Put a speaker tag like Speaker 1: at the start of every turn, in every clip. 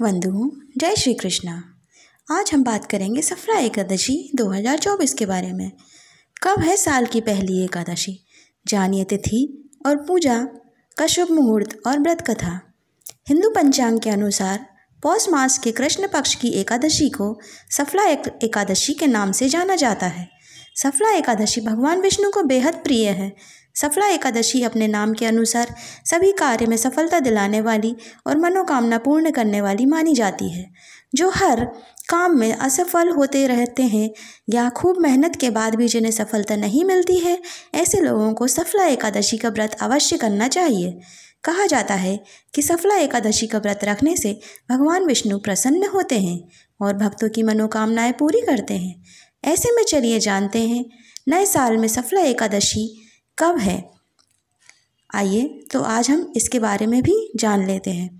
Speaker 1: बंधुओं जय श्री कृष्णा आज हम बात करेंगे सफरा एकादशी 2024 के बारे में कब है साल की पहली एकादशी जानिए तिथि और पूजा का शुभ मुहूर्त और व्रत कथा हिंदू पंचांग के अनुसार पौष मास के कृष्ण पक्ष की एकादशी को सफला एक, एकादशी के नाम से जाना जाता है सफला एकादशी भगवान विष्णु को बेहद प्रिय है सफला एकादशी अपने नाम के अनुसार सभी कार्य में सफलता दिलाने वाली और मनोकामना पूर्ण करने वाली मानी जाती है जो हर काम में असफल होते रहते हैं या खूब मेहनत के बाद भी जिन्हें सफलता नहीं मिलती है ऐसे लोगों को सफला एकादशी का व्रत अवश्य करना चाहिए कहा जाता है कि सफला एकादशी का व्रत रखने से भगवान विष्णु प्रसन्न होते हैं और भक्तों की मनोकामनाएं पूरी करते हैं ऐसे में चलिए जानते हैं नए साल में सफला एकादशी कब है आइए तो आज हम इसके बारे में भी जान लेते हैं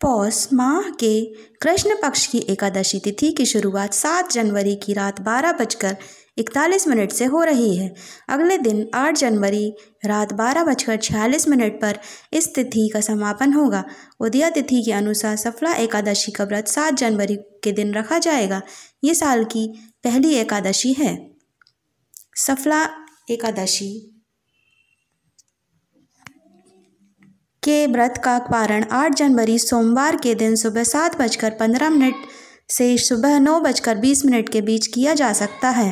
Speaker 1: पौष माह के कृष्ण पक्ष की एकादशी तिथि की शुरुआत 7 जनवरी की रात बारह बजकर इकतालीस मिनट से हो रही है अगले दिन 8 जनवरी रात बारह बजकर छियालीस मिनट पर इस तिथि का समापन होगा उदया तिथि के अनुसार सफला एकादशी का व्रत 7 जनवरी के दिन रखा जाएगा ये साल की पहली एकादशी है सफला एकादशी के व्रत का पारण आठ जनवरी सोमवार के दिन सुबह सात बजकर पंद्रह मिनट से सुबह नौ बजकर बीस मिनट के बीच किया जा सकता है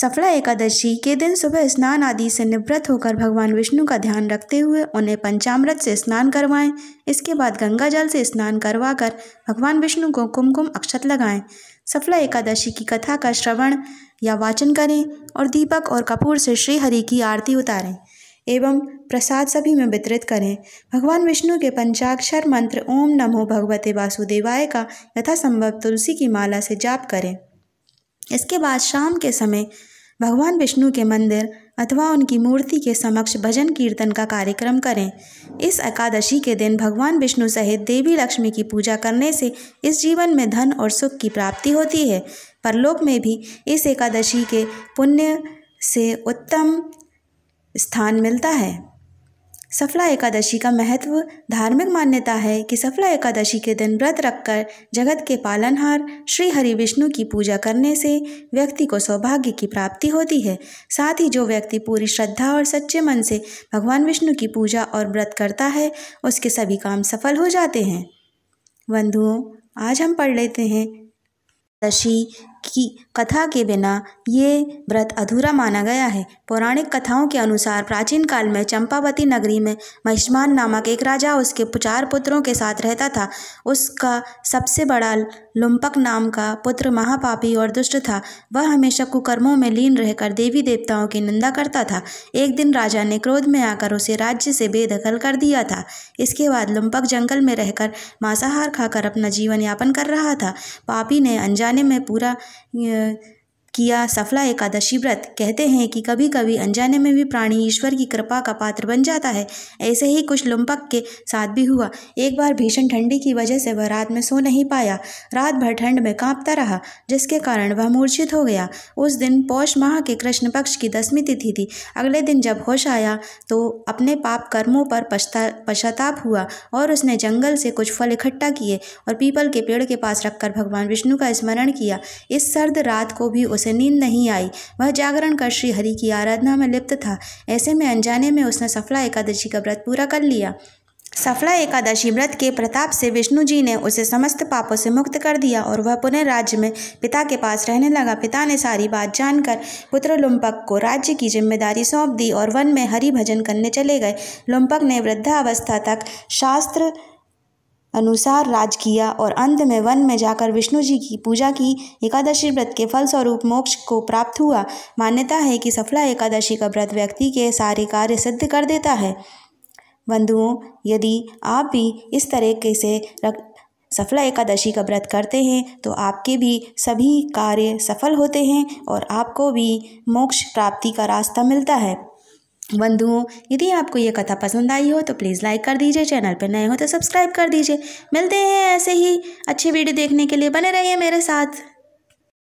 Speaker 1: सफला एकादशी के दिन सुबह स्नान आदि से निवृत्त होकर भगवान विष्णु का ध्यान रखते हुए उन्हें पंचामृत से स्नान करवाएं इसके बाद गंगा जल से स्नान करवाकर भगवान विष्णु को कुमकुम अक्षत लगाएं सफला एकादशी की कथा का श्रवण या वाचन करें और दीपक और कपूर से श्रीहरि की आरती उतारें एवं प्रसाद सभी में वितरित करें भगवान विष्णु के पंचाक्षर मंत्र ओम नमो भगवते वासुदेवाय का यथासंभव तुलसी की माला से जाप करें इसके बाद शाम के समय भगवान विष्णु के मंदिर अथवा उनकी मूर्ति के समक्ष भजन कीर्तन का कार्यक्रम करें इस एकादशी के दिन भगवान विष्णु सहित देवी लक्ष्मी की पूजा करने से इस जीवन में धन और सुख की प्राप्ति होती है परलोक में भी इस एकादशी के पुण्य से उत्तम स्थान मिलता है सफला एकादशी का महत्व धार्मिक मान्यता है कि सफला एकादशी के दिन व्रत रखकर जगत के पालनहार श्री हरि विष्णु की पूजा करने से व्यक्ति को सौभाग्य की प्राप्ति होती है साथ ही जो व्यक्ति पूरी श्रद्धा और सच्चे मन से भगवान विष्णु की पूजा और व्रत करता है उसके सभी काम सफल हो जाते हैं बंधुओं आज हम पढ़ लेते हैं दशी की कथा के बिना ये व्रत अधूरा माना गया है पौराणिक कथाओं के अनुसार प्राचीन काल में चंपावती नगरी में महिष्मान नामक एक राजा उसके चार पुत्रों के साथ रहता था उसका सबसे बड़ा लुम्पक नाम का पुत्र महापापी और दुष्ट था वह हमेशा कुकर्मों में लीन रहकर देवी देवताओं की निंदा करता था एक दिन राजा ने क्रोध में आकर उसे राज्य से बेदखल कर दिया था इसके बाद लुम्पक जंगल में रहकर मांसाहार खाकर अपना जीवन यापन कर रहा था पापी ने अनजाने में पूरा 嗯。किया सफला एकादशी व्रत कहते हैं कि कभी कभी अनजाने में भी प्राणी ईश्वर की कृपा का पात्र बन जाता है ऐसे ही कुछ लुम्पक के साथ भी हुआ एक बार भीषण ठंडी की वजह से वह रात में सो नहीं पाया रात भर ठंड में कांपता रहा जिसके कारण वह मूर्छित हो गया उस दिन पौष माह के कृष्ण पक्ष की दसवीं तिथि थी अगले दिन जब होश आया तो अपने पाप कर्मों पर पश्चाताप हुआ और उसने जंगल से कुछ फल इकट्ठा किए और पीपल के पेड़ के पास रखकर भगवान विष्णु का स्मरण किया इस सर्द रात को भी उस उसे नींद नहीं आई वह जागरण कर श्री हरि की आराधना में लिप्त था ऐसे में अनजाने में उसने सफला एकादशी का व्रत पूरा कर लिया सफला एकादशी व्रत के प्रताप से विष्णु जी ने उसे समस्त पापों से मुक्त कर दिया और वह पुनः राज्य में पिता के पास रहने लगा पिता ने सारी बात जानकर पुत्र लुम्पक को राज्य की जिम्मेदारी सौंप दी और वन में हरि भजन करने चले गए लुम्पक ने वृद्धावस्था तक शास्त्र अनुसार राज किया और अंत में वन में जाकर विष्णु जी की पूजा की एकादशी व्रत के फलस्वरूप मोक्ष को प्राप्त हुआ मान्यता है कि सफला एकादशी का व्रत व्यक्ति के सारे कार्य सिद्ध कर देता है बंधुओं यदि आप भी इस तरीके से रक सफला एकादशी का व्रत करते हैं तो आपके भी सभी कार्य सफल होते हैं और आपको भी मोक्ष प्राप्ति का रास्ता मिलता है बंधुओं यदि आपको ये कथा पसंद आई हो तो प्लीज़ लाइक कर दीजिए चैनल पर नए हो तो सब्सक्राइब कर दीजिए मिलते हैं ऐसे ही अच्छे वीडियो देखने के लिए बने रहिए मेरे साथ